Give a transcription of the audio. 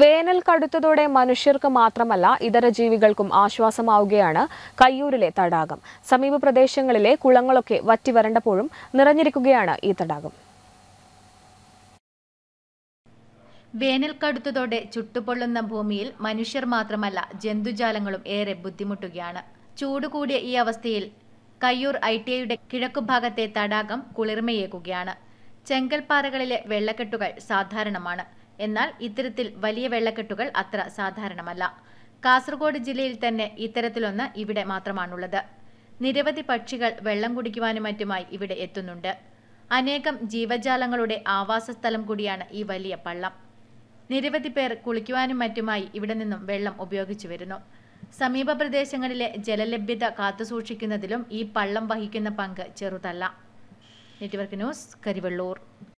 വേനൽ കടുത്തതോടെ മനുഷ്യർക്ക് മാത്രമല്ല ഇതര ജീവികൾക്കും ആശ്വാസമാവുകയാണ് കയ്യൂരിലെ തടാകം സമീപ പ്രദേശങ്ങളിലെ കുളങ്ങളൊക്കെ വറ്റി വരണ്ടപ്പോഴും നിറഞ്ഞിരിക്കുകയാണ് ഈ തടാകം വേനൽ കടുത്തതോടെ ചുട്ടുപൊള്ളുന്ന ഭൂമിയിൽ മനുഷ്യർ മാത്രമല്ല ജന്തുജാലങ്ങളും ഏറെ ബുദ്ധിമുട്ടുകയാണ് ചൂട് കൂടിയ ഈ അവസ്ഥയിൽ കയ്യൂർ ഐ ടി ഐയുടെ കിഴക്കുഭാഗത്തെ തടാകം കുളിർമയേക്കുകയാണ് ചെങ്കൽപ്പാറകളിലെ വെള്ളക്കെട്ടുകൾ സാധാരണമാണ് എന്നാൽ ഇത്തരത്തിൽ വലിയ വെള്ളക്കെട്ടുകൾ അത്ര സാധാരണമല്ല കാസർഗോഡ് ജില്ലയിൽ തന്നെ ഇത്തരത്തിലൊന്ന് ഇവിടെ മാത്രമാണുള്ളത് നിരവധി പക്ഷികൾ വെള്ളം കുടിക്കുവാനും മറ്റുമായി ഇവിടെ എത്തുന്നുണ്ട് അനേകം ജീവജാലങ്ങളുടെ ആവാസസ്ഥലം കൂടിയാണ് ഈ വലിയ പള്ളം നിരവധി പേർ കുളിക്കുവാനും മറ്റുമായി ഇവിടെ നിന്നും വെള്ളം ഉപയോഗിച്ചു വരുന്നു സമീപ പ്രദേശങ്ങളിലെ ജലലഭ്യത കാത്തുസൂക്ഷിക്കുന്നതിലും ഈ പള്ളം വഹിക്കുന്ന പങ്ക് ചെറുതല്ല നെറ്റ്വർക്ക് ന്യൂസ് കരിവെള്ളൂർ